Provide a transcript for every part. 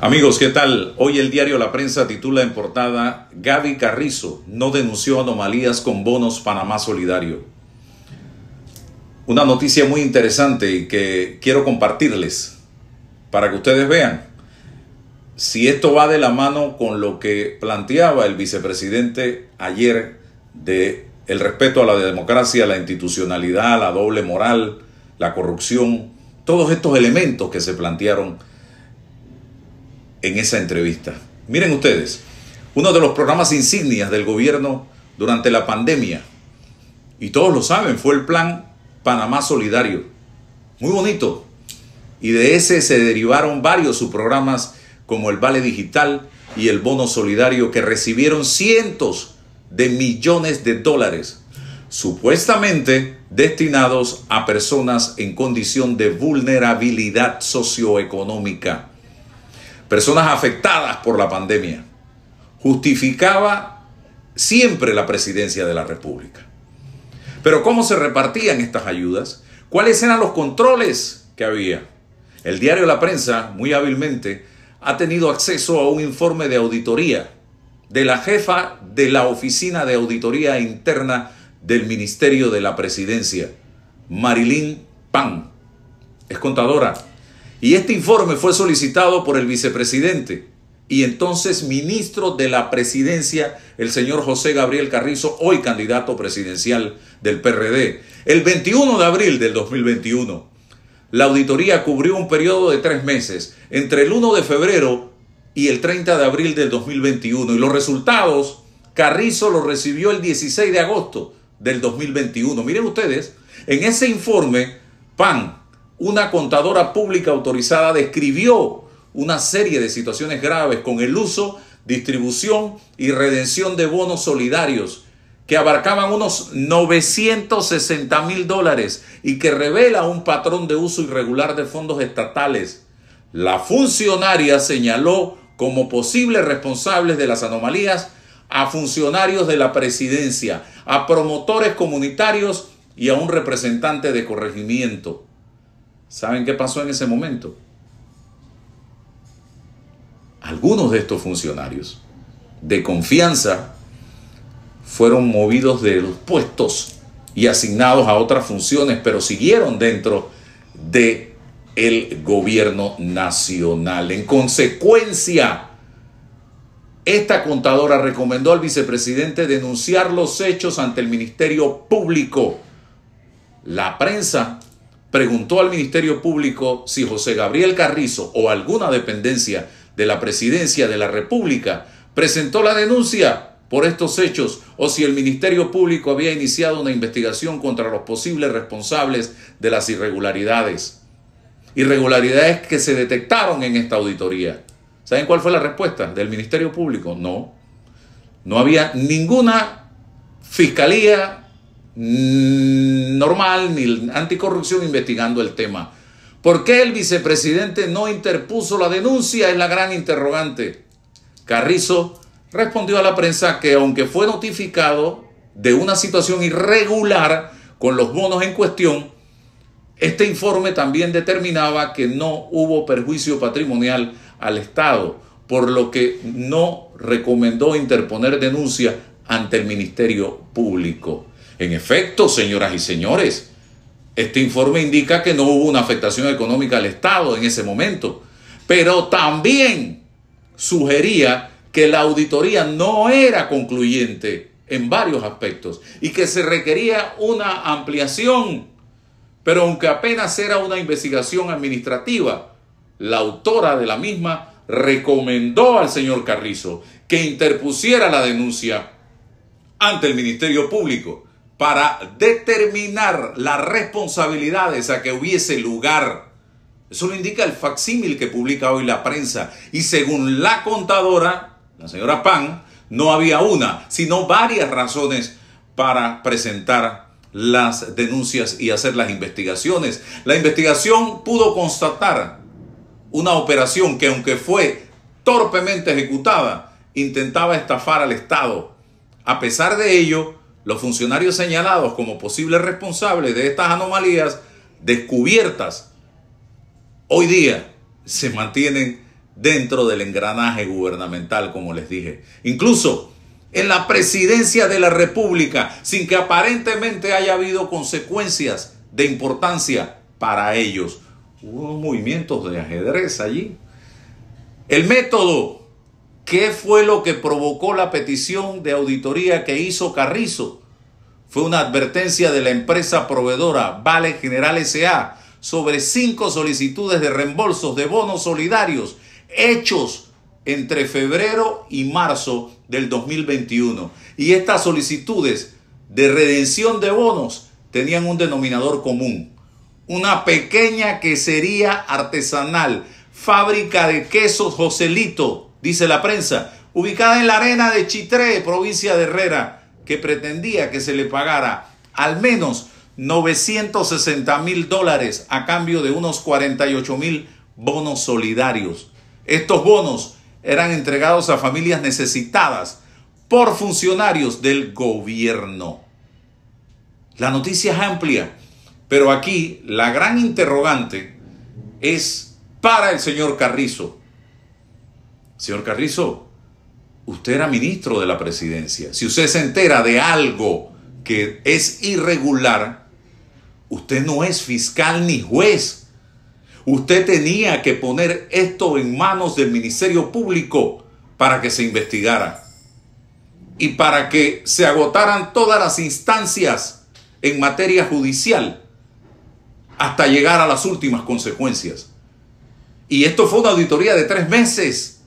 Amigos, ¿qué tal? Hoy el diario La Prensa titula en portada Gaby Carrizo no denunció anomalías con bonos Panamá Solidario. Una noticia muy interesante y que quiero compartirles para que ustedes vean si esto va de la mano con lo que planteaba el vicepresidente ayer de el respeto a la democracia, la institucionalidad, la doble moral, la corrupción, todos estos elementos que se plantearon en esa entrevista. Miren ustedes, uno de los programas insignias del gobierno durante la pandemia, y todos lo saben, fue el plan Panamá Solidario. Muy bonito. Y de ese se derivaron varios subprogramas como el Vale Digital y el Bono Solidario que recibieron cientos de millones de dólares, supuestamente destinados a personas en condición de vulnerabilidad socioeconómica personas afectadas por la pandemia, justificaba siempre la presidencia de la República. Pero ¿cómo se repartían estas ayudas? ¿Cuáles eran los controles que había? El diario La Prensa, muy hábilmente, ha tenido acceso a un informe de auditoría de la jefa de la Oficina de Auditoría Interna del Ministerio de la Presidencia, Marilyn Pan. Es contadora y este informe fue solicitado por el vicepresidente y entonces ministro de la presidencia, el señor José Gabriel Carrizo, hoy candidato presidencial del PRD. El 21 de abril del 2021, la auditoría cubrió un periodo de tres meses, entre el 1 de febrero y el 30 de abril del 2021. Y los resultados, Carrizo los recibió el 16 de agosto del 2021. Miren ustedes, en ese informe, PAN, una contadora pública autorizada describió una serie de situaciones graves con el uso, distribución y redención de bonos solidarios que abarcaban unos 960 mil dólares y que revela un patrón de uso irregular de fondos estatales. La funcionaria señaló como posibles responsables de las anomalías a funcionarios de la presidencia, a promotores comunitarios y a un representante de corregimiento. ¿Saben qué pasó en ese momento? Algunos de estos funcionarios de confianza fueron movidos de los puestos y asignados a otras funciones, pero siguieron dentro de el gobierno nacional. En consecuencia, esta contadora recomendó al vicepresidente denunciar los hechos ante el Ministerio Público. La prensa preguntó al Ministerio Público si José Gabriel Carrizo o alguna dependencia de la Presidencia de la República presentó la denuncia por estos hechos o si el Ministerio Público había iniciado una investigación contra los posibles responsables de las irregularidades. Irregularidades que se detectaron en esta auditoría. ¿Saben cuál fue la respuesta del Ministerio Público? No. No había ninguna fiscalía Mm, normal ni anticorrupción investigando el tema. ¿Por qué el vicepresidente no interpuso la denuncia? Es la gran interrogante. Carrizo respondió a la prensa que aunque fue notificado de una situación irregular con los bonos en cuestión, este informe también determinaba que no hubo perjuicio patrimonial al Estado, por lo que no recomendó interponer denuncia ante el Ministerio Público. En efecto, señoras y señores, este informe indica que no hubo una afectación económica al Estado en ese momento, pero también sugería que la auditoría no era concluyente en varios aspectos y que se requería una ampliación. Pero aunque apenas era una investigación administrativa, la autora de la misma recomendó al señor Carrizo que interpusiera la denuncia ante el Ministerio Público para determinar las responsabilidades a que hubiese lugar. Eso lo indica el facsímil que publica hoy la prensa. Y según la contadora, la señora Pan, no había una, sino varias razones para presentar las denuncias y hacer las investigaciones. La investigación pudo constatar una operación que aunque fue torpemente ejecutada, intentaba estafar al Estado. A pesar de ello, los funcionarios señalados como posibles responsables de estas anomalías descubiertas hoy día se mantienen dentro del engranaje gubernamental, como les dije. Incluso en la presidencia de la República, sin que aparentemente haya habido consecuencias de importancia para ellos. Hubo movimientos de ajedrez allí. El método ¿Qué fue lo que provocó la petición de auditoría que hizo Carrizo? Fue una advertencia de la empresa proveedora Vale General SA sobre cinco solicitudes de reembolsos de bonos solidarios hechos entre febrero y marzo del 2021. Y estas solicitudes de redención de bonos tenían un denominador común. Una pequeña quesería artesanal, fábrica de quesos Joselito, dice la prensa, ubicada en la arena de Chitré, provincia de Herrera, que pretendía que se le pagara al menos 960 mil dólares a cambio de unos 48 mil bonos solidarios. Estos bonos eran entregados a familias necesitadas por funcionarios del gobierno. La noticia es amplia, pero aquí la gran interrogante es para el señor Carrizo. Señor Carrizo, usted era ministro de la presidencia. Si usted se entera de algo que es irregular, usted no es fiscal ni juez. Usted tenía que poner esto en manos del Ministerio Público para que se investigara y para que se agotaran todas las instancias en materia judicial hasta llegar a las últimas consecuencias. Y esto fue una auditoría de tres meses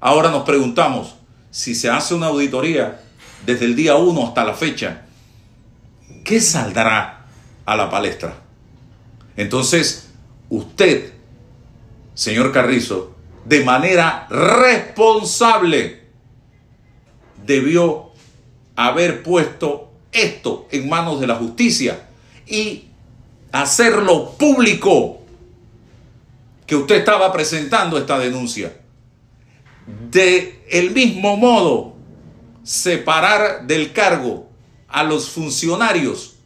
Ahora nos preguntamos, si se hace una auditoría desde el día 1 hasta la fecha, ¿qué saldrá a la palestra? Entonces, usted, señor Carrizo, de manera responsable, debió haber puesto esto en manos de la justicia y hacerlo público que usted estaba presentando esta denuncia de el mismo modo separar del cargo a los funcionarios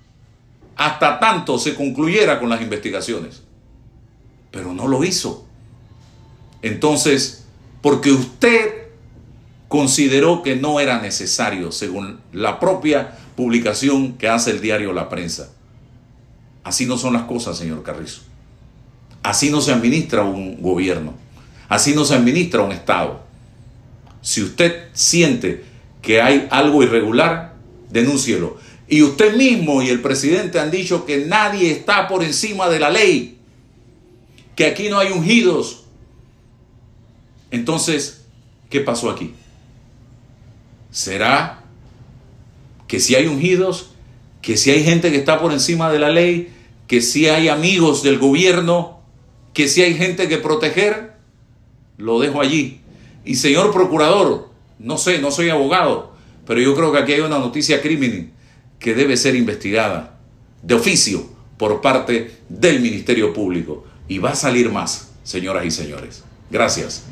hasta tanto se concluyera con las investigaciones. Pero no lo hizo. Entonces, porque usted consideró que no era necesario, según la propia publicación que hace el diario La Prensa. Así no son las cosas, señor Carrizo. Así no se administra un gobierno. Así no se administra un Estado. Si usted siente que hay algo irregular, denúncielo. Y usted mismo y el presidente han dicho que nadie está por encima de la ley, que aquí no hay ungidos. Entonces, ¿qué pasó aquí? ¿Será que si hay ungidos, que si hay gente que está por encima de la ley, que si hay amigos del gobierno, que si hay gente que proteger? lo dejo allí. Y señor procurador, no sé, no soy abogado, pero yo creo que aquí hay una noticia crimen que debe ser investigada de oficio por parte del Ministerio Público. Y va a salir más, señoras y señores. Gracias.